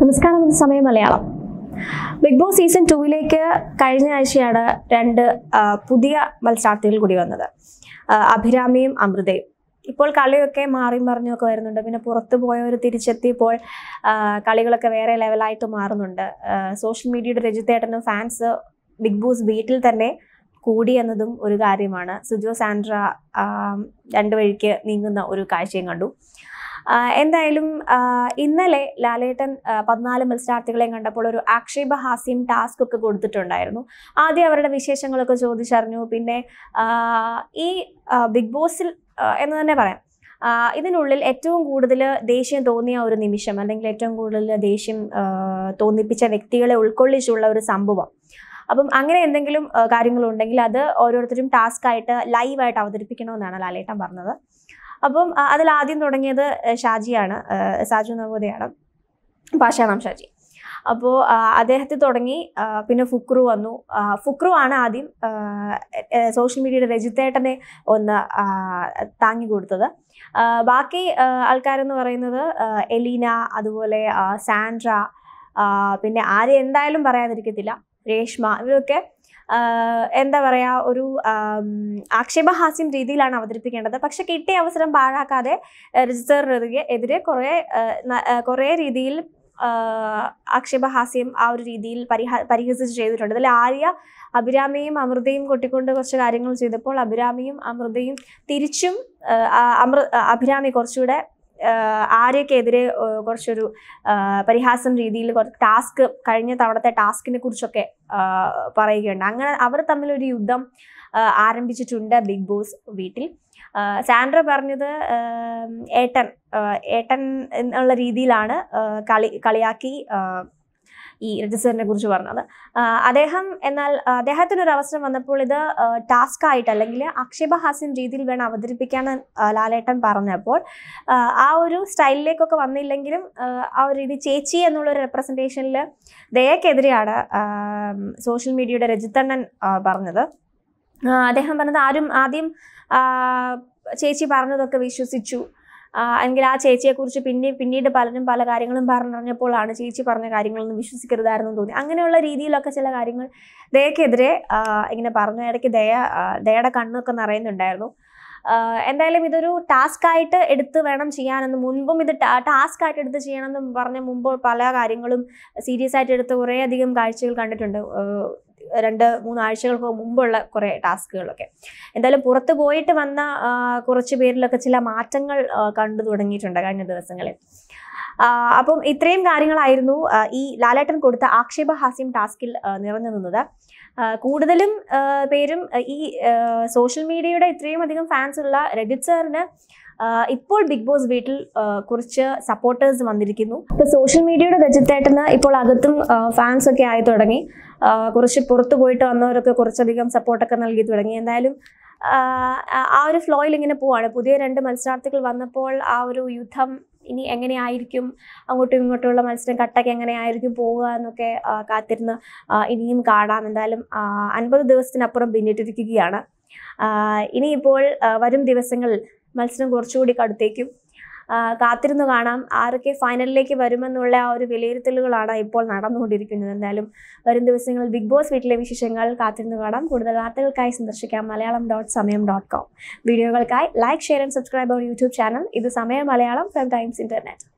നമസ്കാരം ഇത് Samayam Malayalam Bigg Boss season ടുവിലേക്ക് കഴിഞ്ഞ ആഴ്ചയാണ് രണ്ട് പുതിയ മത്സരാർത്ഥികൾ കൂടി വന്നത് അഭിരാമിയും അമൃതയും ഇപ്പോൾ കളിയൊക്കെ മാറി മറിഞ്ഞൊക്കെ വരുന്നുണ്ട് പിന്നെ പുറത്തു പോയവർ തിരിച്ചെത്തിയപ്പോൾ കളികളൊക്കെ വേറെ ലെവലായിട്ട് മാറുന്നുണ്ട് സോഷ്യൽ മീഡിയയുടെ രജിത്തേട്ടനും ഫാൻസ് ബിഗ് ബോസ് വീട്ടിൽ തന്നെ കൂടി എന്നതും ഒരു കാര്യമാണ് സുജോ സാൻഡ്ര രണ്ടു വഴിക്ക് നീങ്ങുന്ന ഒരു കാഴ്ചയും കണ്ടു എന്തായാലും ഇന്നലെ ലാലേട്ടൻ പതിനാല് മത്സരാർത്ഥികളെയും കണ്ടപ്പോൾ ഒരു ആക്ഷേപഹാസ്യം ടാസ്ക് ഒക്കെ കൊടുത്തിട്ടുണ്ടായിരുന്നു ആദ്യം അവരുടെ വിശേഷങ്ങളൊക്കെ ചോദിച്ചറിഞ്ഞു പിന്നെ ഈ ബിഗ് ബോസിൽ എന്ന് തന്നെ പറയാം ഇതിനുള്ളിൽ ഏറ്റവും കൂടുതൽ ദേഷ്യം തോന്നിയ ഒരു നിമിഷം അല്ലെങ്കിൽ ഏറ്റവും കൂടുതൽ ദേഷ്യം തോന്നിപ്പിച്ച വ്യക്തികളെ ഉൾക്കൊള്ളിച്ചുള്ള ഒരു സംഭവം അപ്പം അങ്ങനെ എന്തെങ്കിലും കാര്യങ്ങളുണ്ടെങ്കിൽ അത് ഓരോരുത്തരും ടാസ്ക് ആയിട്ട് ലൈവായിട്ട് അവതരിപ്പിക്കണമെന്നാണ് ലാലേട്ടൻ പറഞ്ഞത് അപ്പം അതിൽ ആദ്യം തുടങ്ങിയത് ഷാജിയാണ് സാജു നവോദയാണ് പാഷാണാം ഷാജി അപ്പോൾ അദ്ദേഹത്തെ തുടങ്ങി പിന്നെ ഫുക്രു വന്നു ഫുക്രു ആണ് ആദ്യം സോഷ്യൽ മീഡിയയുടെ രജിത്തേട്ടനെ ഒന്ന് താങ്ങി കൊടുത്തത് ബാക്കി ആൾക്കാരെന്ന് പറയുന്നത് എലീന അതുപോലെ സാൻഡ്ര പിന്നെ ആരെ എന്തായാലും പറയാതിരിക്കത്തില്ല രേഷ്മ ഇവരൊക്കെ എന്താ പറയുക ഒരു ആക്ഷേപഹാസ്യം രീതിയിലാണ് അവതരിപ്പിക്കേണ്ടത് പക്ഷെ കിട്ടിയ അവസരം പാഴാക്കാതെ രജിസ്റ്ററിനെതിരെ എതിരെ കുറേ കുറേ രീതിയിൽ ആക്ഷേപഹാസ്യം ആ ഒരു രീതിയിൽ പരിഹാ പരിഹസിച്ച് ചെയ്തിട്ടുണ്ട് അതിൽ ആര്യ അഭിരാമിയും അമൃതയും കൊട്ടിക്കൊണ്ട് കുറച്ച് കാര്യങ്ങൾ ചെയ്തപ്പോൾ അഭിരാമിയും അമൃതയും തിരിച്ചും അമൃ അഭിരാമി കുറച്ചുകൂടെ ആരെയൊക്കെ എതിരെ കുറച്ചൊരു പരിഹാസം രീതിയിൽ കുറച്ച് ടാസ്ക് കഴിഞ്ഞ തവണത്തെ ടാസ്കിനെ കുറിച്ചൊക്കെ പറയുകയുണ്ട് അങ്ങനെ അവർ തമ്മിലൊരു യുദ്ധം ആരംഭിച്ചിട്ടുണ്ട് ബിഗ് ബോസ് വീട്ടിൽ സാൻഡ്ര പറഞ്ഞത് ഏട്ടൻ ഏട്ടൻ എന്നുള്ള രീതിയിലാണ് കളി കളിയാക്കി ഈ രജിസ്റ്ററിനെ കുറിച്ച് പറഞ്ഞത് അദ്ദേഹം എന്നാൽ അദ്ദേഹത്തിന് ഒരു അവസരം വന്നപ്പോൾ ഇത് ടാസ്ക് ആയിട്ട് അല്ലെങ്കിൽ ആക്ഷേപഹാസ്യം രീതിയിൽ വേണം അവതരിപ്പിക്കാൻ ലാലേട്ടൻ പറഞ്ഞപ്പോൾ ആ ഒരു സ്റ്റൈലിലേക്കൊക്കെ വന്നില്ലെങ്കിലും ആ ഒരു രീതി ചേച്ചി എന്നുള്ള ഒരു റെപ്രസെൻറ്റേഷനിൽ ദയക്കെതിരെയാണ് സോഷ്യൽ മീഡിയയുടെ രജിത്തണ്ണൻ പറഞ്ഞത് അദ്ദേഹം പറഞ്ഞത് ആരും ആദ്യം ചേച്ചി പറഞ്ഞതൊക്കെ വിശ്വസിച്ചു എങ്കിൽ ആ ചേച്ചിയെക്കുറിച്ച് പിന്നെ പിന്നീട് പലരും പല കാര്യങ്ങളും പറഞ്ഞറിഞ്ഞപ്പോഴാണ് ചേച്ചി പറഞ്ഞ കാര്യങ്ങളൊന്നും വിശ്വസിക്കരുതായിരുന്നു തോന്നി അങ്ങനെയുള്ള രീതിയിലൊക്കെ ചില കാര്യങ്ങൾ ദയക്കെതിരെ ഇങ്ങനെ പറഞ്ഞു ഇടയ്ക്ക് ദയ ദയയുടെ കണ്ണൊക്കെ നിറയുന്നുണ്ടായിരുന്നു എന്തായാലും ഇതൊരു ടാസ്ക് ആയിട്ട് എടുത്ത് വേണം ചെയ്യാനെന്ന് മുൻപും ഇത് ടാസ്ക് ആയിട്ട് എടുത്ത് ചെയ്യണമെന്ന് പറഞ്ഞ മുമ്പ് പല കാര്യങ്ങളും സീരിയസ് ആയിട്ട് എടുത്ത് കുറേയധികം കാഴ്ചകൾ കണ്ടിട്ടുണ്ട് രണ്ട് മൂന്നാഴ്ചകൾക്ക് മുമ്പുള്ള കുറേ ടാസ്കുകളൊക്കെ എന്തായാലും പുറത്ത് പോയിട്ട് വന്ന കുറച്ച് പേരിലൊക്കെ ചില മാറ്റങ്ങൾ കണ്ടു തുടങ്ങിയിട്ടുണ്ട് കഴിഞ്ഞ ദിവസങ്ങളിൽ അപ്പം ഇത്രയും കാര്യങ്ങളായിരുന്നു ഈ ലാലേട്ടൻ കൊടുത്ത ആക്ഷേപ ഹാസ്യം ടാസ്കിൽ നിറഞ്ഞു നിന്നത് കൂടുതലും പേരും ഈ സോഷ്യൽ മീഡിയയുടെ ഇത്രയും അധികം ഫാൻസ് ഉള്ള രജിത് സാറിന് ഇപ്പോൾ ബിഗ് ബോസ് വീട്ടിൽ കുറച്ച് സപ്പോർട്ടേഴ്സ് വന്നിരിക്കുന്നു ഇപ്പോൾ സോഷ്യൽ മീഡിയയുടെ രജത്തേട്ടന് ഇപ്പോൾ അകത്തും ഫാൻസ് ഒക്കെ ആയി തുടങ്ങി കുറച്ച് പുറത്തു പോയിട്ട് വന്നവരൊക്കെ കുറച്ചധികം സപ്പോർട്ടൊക്കെ നൽകി തുടങ്ങി എന്തായാലും ആ ഒരു ഫ്ലോയിൽ ഇങ്ങനെ പോവാണ് പുതിയ രണ്ട് മത്സരാർത്ഥികൾ വന്നപ്പോൾ ആ ഒരു യുദ്ധം ഇനി എങ്ങനെയായിരിക്കും അങ്ങോട്ടും ഇങ്ങോട്ടുമുള്ള മത്സരം കട്ടൊക്കെ എങ്ങനെയായിരിക്കും പോവുക എന്നൊക്കെ കാത്തിരുന്ന് ഇനിയും കാണാം എന്തായാലും അൻപത് ദിവസത്തിനപ്പുറം പിന്നിട്ടിരിക്കുകയാണ് ഇനിയിപ്പോൾ വരും ദിവസങ്ങളിൽ മത്സരം കുറച്ചുകൂടി കടുത്തേക്കും കാത്തിരുന്നു കാണാം ആരൊക്കെ ഫൈനലിലേക്ക് വരുമെന്നുള്ള ആ ഒരു വിലയിരുത്തലുകളാണ് ഇപ്പോൾ നടന്നുകൊണ്ടിരിക്കുന്നത് എന്തായാലും വരും ദിവസങ്ങളിൽ ബിഗ് ബോസ് വീട്ടിലെ വിശേഷങ്ങൾ കാത്തിരുന്നു കാണാം കൂടുതൽ വാർത്തകൾക്കായി സന്ദർശിക്കാം Malayalam dot Samayam dot com വീഡിയോകൾക്കായി like share and subscribe our YouTube channel ഇത് Samayam Malayalam from times internet